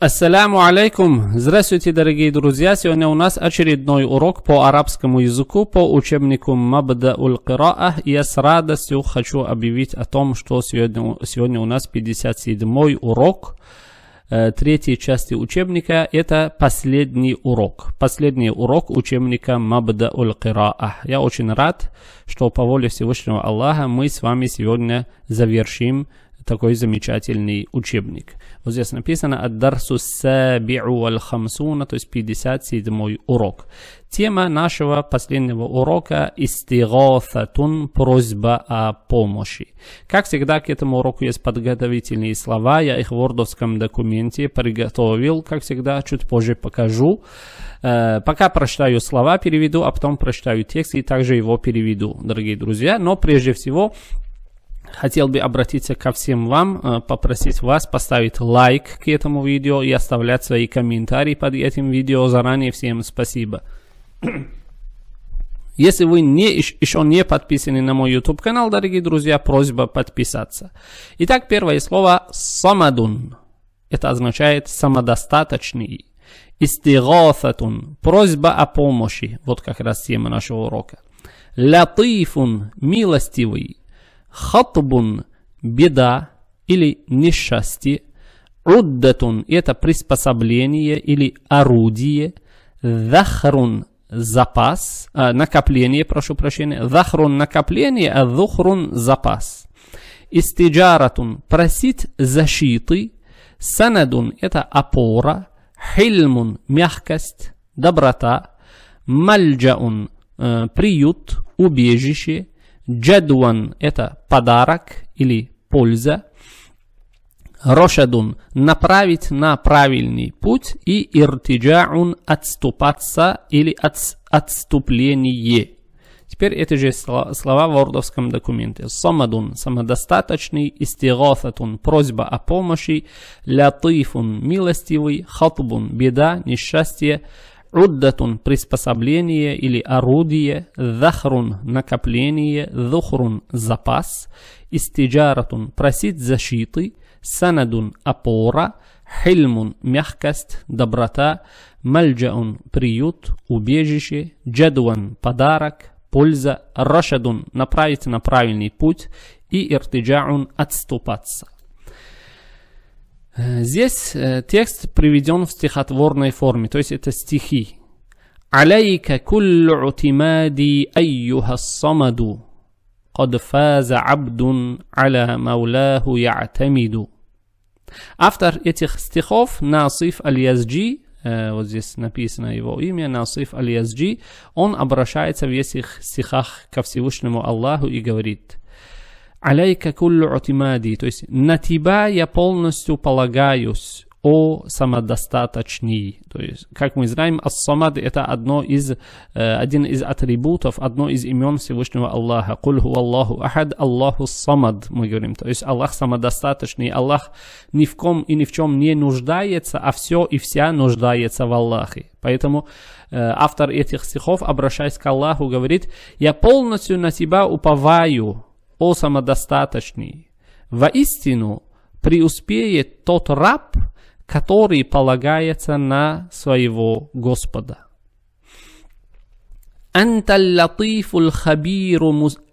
Ассаляму алейкум! Здравствуйте, дорогие друзья! Сегодня у нас очередной урок по арабскому языку по учебнику Мабда уль Кираа. Я с радостью хочу объявить о том, что сегодня, сегодня у нас 57-й урок э, третьей части учебника. Это последний урок. Последний урок учебника Мабда уль Кираа. Я очень рад, что по воле Всевышнего Аллаха мы с вами сегодня завершим такой замечательный учебник. Вот здесь написано «Аддарсу саби'у валь хамсуна», то есть 57 урок. Тема нашего последнего урока «Истигофатун. Просьба о помощи». Как всегда, к этому уроку есть подготовительные слова. Я их в вордовском документе приготовил. Как всегда, чуть позже покажу. Э, пока прочитаю слова, переведу, а потом прочитаю текст и также его переведу, дорогие друзья. Но прежде всего, хотел бы обратиться ко всем вам, э, попросить вас поставить лайк к этому видео и оставлять свои комментарии под этим видео. Заранее всем спасибо. Если вы не, еще не подписаны на мой YouTube канал, дорогие друзья, просьба подписаться. Итак, первое слово «самадун». Это означает «самодостаточный». «Истигафатун» – просьба о помощи. Вот как раз тема нашего урока. «Латифун» – милостивый хатбун – беда или несчастье, уддатун – это приспособление или орудие, захрун – запас, э, накопление, прошу прощения, захрун – накопление, а зухрун – запас. Истиджаратун – просить защиты, санадун – это опора, хильмун – мягкость, доброта, мальджаун э, – приют, убежище – Джадуан – это подарок или польза. Рошадун – направить на правильный путь. И иртиджаун – отступаться или от, отступление. Теперь эти же слова, слова в ордовском документе. Самадун – самодостаточный, истигофатун – просьба о помощи, латифун – милостивый, хатбун – беда, несчастье, Уддатун – приспособление или орудие, захрун – накопление, зухрун – запас, истиджаратун – просить защиты, санадун – опора, хильмун – мягкость, доброта, мальджаун – приют, убежище, джадуан – подарок, польза, рашадун – направить на правильный путь и иртиджаун – отступаться. Э, здесь э, текст приведен в стихотворной форме, то есть это стихи. "Алейка كل اعتمادي أيها самаду, قد фаза عبد аля مولاه يعتمد Автор этих стихов Насиф Аль-Язджи, э, вот здесь написано его имя, Насиф Аль-Язджи, он обращается в этих стихах ко Всевышнему Аллаху и говорит – Аляйка куллю утимади, то есть на тебя я полностью полагаюсь, о самодостаточный. То есть, как мы знаем, ас-самад это одно из, э, один из атрибутов, одно из имен Всевышнего Аллаха. Куль Аллаху ахад, Аллаху самад, мы говорим. То есть, Аллах самодостаточный, Аллах ни в ком и ни в чем не нуждается, а все и вся нуждается в Аллахе. Поэтому э, автор этих стихов, обращаясь к Аллаху, говорит, «Я полностью на тебя уповаю, о самодостаточный. Воистину, преуспеет тот раб, который полагается на своего Господа. أنت اللطيف الخبير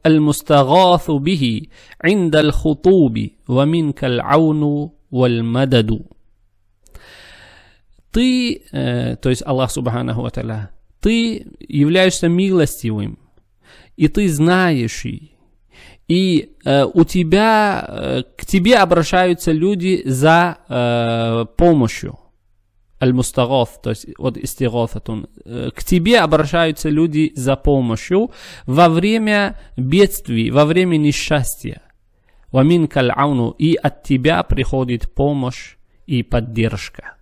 المستغاث به عند الخطوب ومنك العون والمدد Ты, э, то есть Аллах Субханаху Аталя, ты являешься милостивым, и ты знающий, и э, у тебя, э, к тебе обращаются люди за э, помощью. Аль-Мустагов, то есть вот истигов истирофатун. Э, к тебе обращаются люди за помощью во время бедствий, во время несчастья. Вамин кал'ауну, и от тебя приходит помощь и поддержка.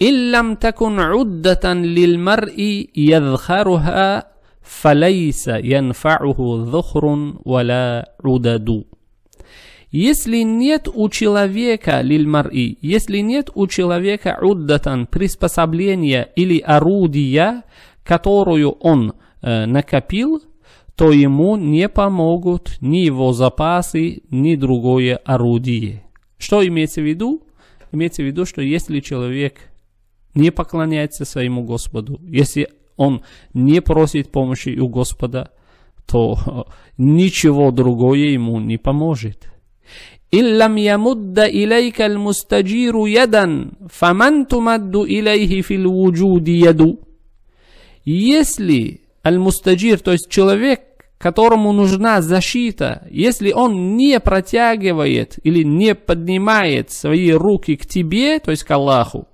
Иллам такун уддатан лил мар'и ядхаруха فَلَيْسَ يَنْفَعُهُ ذُخْرٌ ولا عُدَدُ Если нет у человека лильмар'и, если нет у человека уддатан приспособления или орудия, которую он э, накопил, то ему не помогут ни его запасы, ни другое орудие. Что имеется в виду? Имеется в виду, что если человек не поклоняется своему Господу, если он не просит помощи у Господа, то ничего другое ему не поможет. «Иллам ямудда илейка мустаджиру ядан, фаман тумадду илейхи фил вуджуди яду». Если аль-мустаджир, то есть человек, которому нужна защита, если он не протягивает или не поднимает свои руки к тебе, то есть к Аллаху,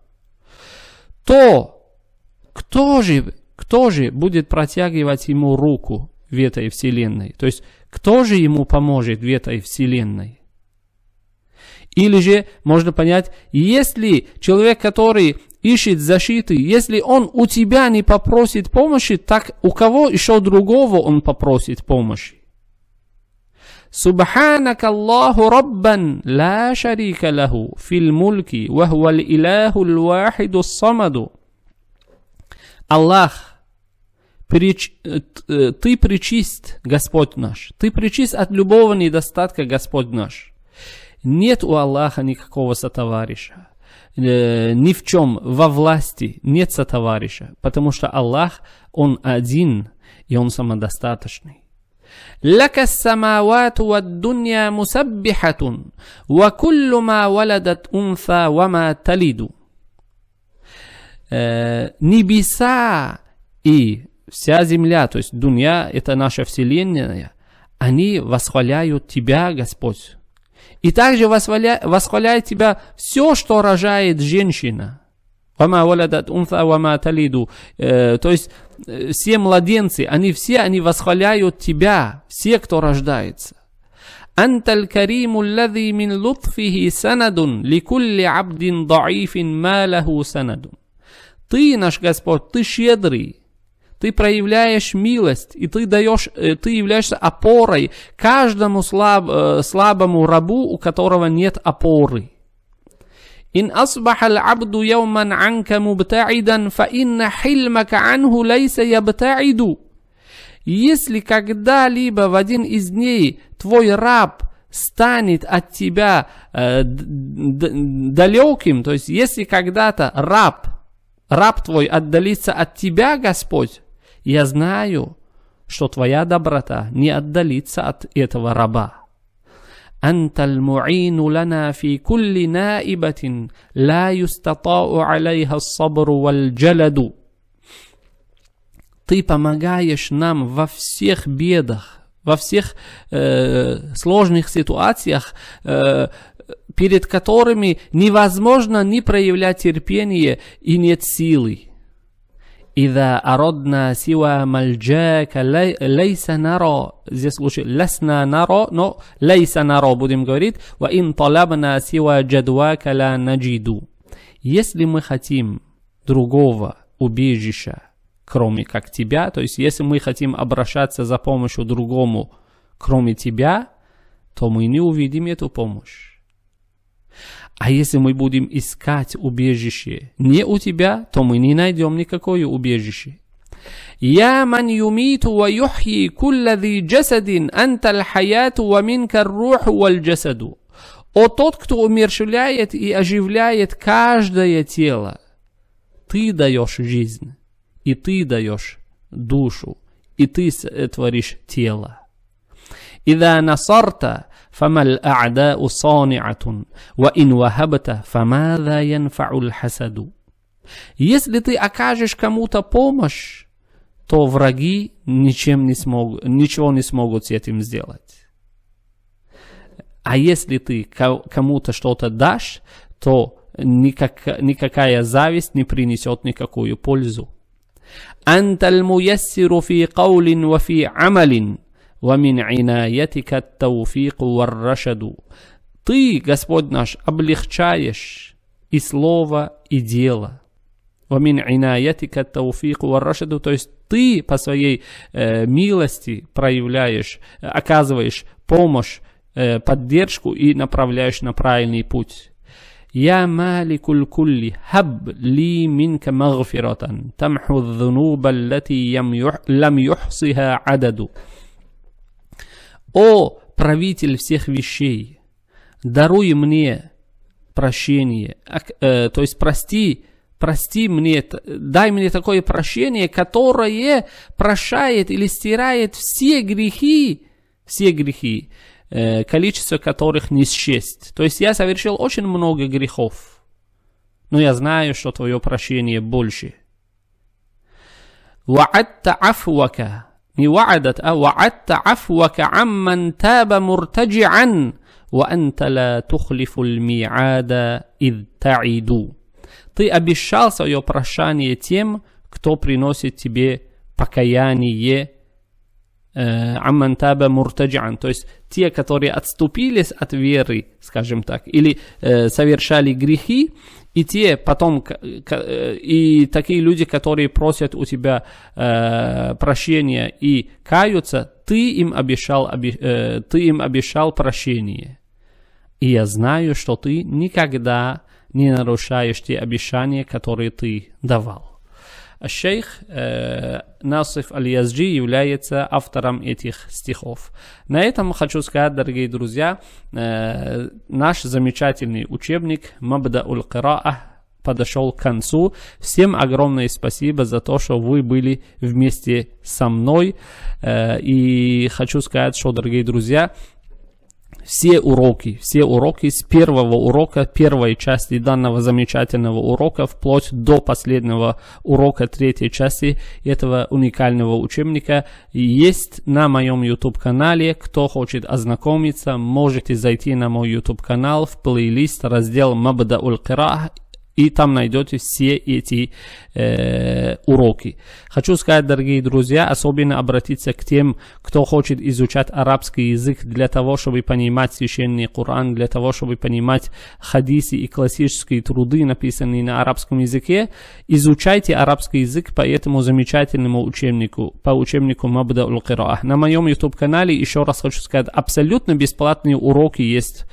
то кто же кто же будет протягивать ему руку в этой вселенной? То есть, кто же ему поможет в этой вселенной? Или же можно понять, если человек, который ищет защиты, если он у тебя не попросит помощи, так у кого еще другого он попросит помощи? سبحانك Аллаху Раббан ла Шарика له في الملك وهو الإله الواحد الصمد الله прич... Э, э, Ты причист, Господь наш. Ты причист от любого недостатка, Господь наш. Нет у Аллаха никакого сотоварища. Э, ни в чем, во власти нет сотоварища. Потому что Аллах, Он один, и Он самодостаточный. لك السماوات والدنيا مسبحة وكل ما ولدت أنثى وما تلد. Небеса и вся земля, то есть Дунья, это наша вселенная, они восхваляют Тебя, Господь. И также восхваля, восхваляет Тебя все, что рожает женщина. Э, то есть э, все младенцы, они все, они восхваляют Тебя, все, кто рождается. أنت الكريم الذي من لطفه سند لكل عبد ضعيف ما له Ты наш Господь, ты щедрый, ты проявляешь милость, и ты даешь, э, ты являешься опорой каждому слаб, э, слабому рабу, у которого нет опоры. إن أصبح العبد يوما عنك مبتعدا فإن حلمك عنه ليس يبتعد Если когда-либо в один из дней твой раб станет от тебя э, далеким, то есть если когда-то раб, раб твой отдалится от тебя, Господь, я знаю, что твоя доброта не отдалится от этого раба. أنت المعين لنا في كل نائبة لا يستطاع عليها الصبر والجلد Ты помогаешь нам во всех бедах, во всех э, сложных ситуациях, э, перед которыми невозможно не проявлять терпение и нет силы. «Ида ародна сила мальджака лейса наро». Здесь лучше «лесна наро», но «лейса наро» будем говорить. «Ва ин талабна сила джадвака ла наджиду». Если мы хотим другого убежища, кроме как тебя, то есть если мы хотим обращаться за помощью другому, кроме тебя, то мы не увидим эту помощь. А если мы будем искать убежище не у тебя, то мы не найдем никакое убежище. юмиту ва يميت ويحيي джасадин анта جسد أنت الحياة ومنك الروح والجسد О тот, кто умерщвляет и оживляет каждое тело, ты даешь жизнь, и ты даешь душу, и ты творишь тело. إذا насарта. فما الأعداء صانعة وإن وهبت فماذا ينفع الحسد Если ты окажешь кому-то помощь, то враги ничем не смог, ничего не смогут с этим сделать. А если ты кому-то что-то дашь, то никак, никакая зависть не принесет никакую пользу. أنت الميسر في قول وفي عمل ومن عنايتك التوفيق والرشد Ты, Господь наш, облегчаешь и слово, и дело. ومن عنايتك التوفيق والرشد То есть ты по своей э, милости проявляешь, оказываешь помощь, э, поддержку и направляешь на правильный путь. Я مالك الكل هب لي منك مغفرة تمحو الذنوب التي لم يحصها عدد «О, правитель всех вещей, даруй мне прощение, э, то есть прости, прости мне, дай мне такое прощение, которое прощает или стирает все грехи, все грехи, э, количество которых не счесть. То есть я совершил очень много грехов, но я знаю, что твое прощение больше. وعدت عفوك وعدت وعدت عفوك عمن تاب مرتجعا وأنت لا تخلف الميعاد إذ تعيد Ты обещал свое прощание тем, кто приносит тебе покаяние амман таба муртаджан, то есть те, которые отступились от веры, скажем так, или э, совершали грехи, и те потом, и такие люди, которые просят у тебя э, прощения и каются, ты им обещал, обе, э, ты им обещал прощение. И я знаю, что ты никогда не нарушаешь те обещания, которые ты давал. Шейх э, Насиф Аль-Язджи является автором этих стихов. На этом хочу сказать, дорогие друзья, э, наш замечательный учебник Мабда Уль-Кара'а подошел к концу. Всем огромное спасибо за то, что вы были вместе со мной. Э, и хочу сказать, что, дорогие друзья, все уроки, все уроки с первого урока, первой части данного замечательного урока, вплоть до последнего урока третьей части этого уникального учебника, есть на моем YouTube-канале. Кто хочет ознакомиться, можете зайти на мой YouTube-канал в плейлист раздел «Мабда уль и там найдете все эти э, уроки. Хочу сказать, дорогие друзья, особенно обратиться к тем, кто хочет изучать арабский язык для того, чтобы понимать священный Коран, для того, чтобы понимать хадисы и классические труды, написанные на арабском языке. Изучайте арабский язык по этому замечательному учебнику, по учебнику Мабда кираа На моем YouTube-канале, еще раз хочу сказать, абсолютно бесплатные уроки есть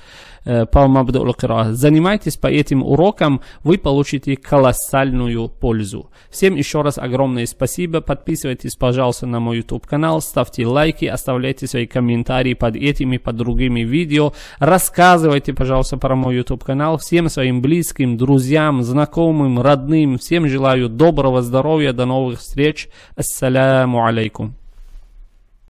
по Мабдулу Кира. Занимайтесь по этим урокам, вы получите колоссальную пользу. Всем еще раз огромное спасибо. Подписывайтесь, пожалуйста, на мой YouTube канал, ставьте лайки, оставляйте свои комментарии под этими под другими видео. Рассказывайте, пожалуйста, про мой YouTube канал всем своим близким, друзьям, знакомым, родным. Всем желаю доброго здоровья, до новых встреч. Ассаляму алейкум.